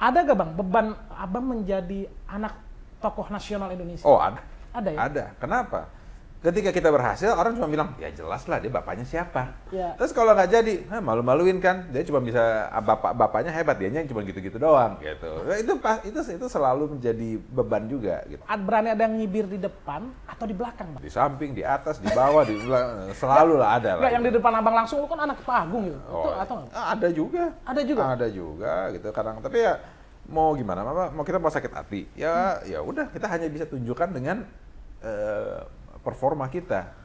Ada gak bang beban abang menjadi anak tokoh nasional Indonesia? Oh ada. Ada ya. Ada. Kenapa? Ketika kita berhasil, orang cuma bilang, ya jelas lah dia bapaknya siapa. Ya. Terus kalau nggak jadi, nah, malu-maluin kan. Dia cuma bisa, ah, bapak-bapaknya hebat, dia yang cuma gitu-gitu doang gitu. Nah, itu, itu itu selalu menjadi beban juga gitu. Berani ada yang nyibir di depan atau di belakang? Bang? Di samping, di atas, di bawah, di belakang, eh, selalu lah ada lah. yang yang di gitu. depan abang langsung, lu kan anak Agung gitu. Oh, itu, atau ada juga. Ada juga? Ada juga gitu kadang. Tapi ya mau gimana, mau kita mau sakit hati. Ya hmm. ya udah, kita hanya bisa tunjukkan dengan... Uh, performa kita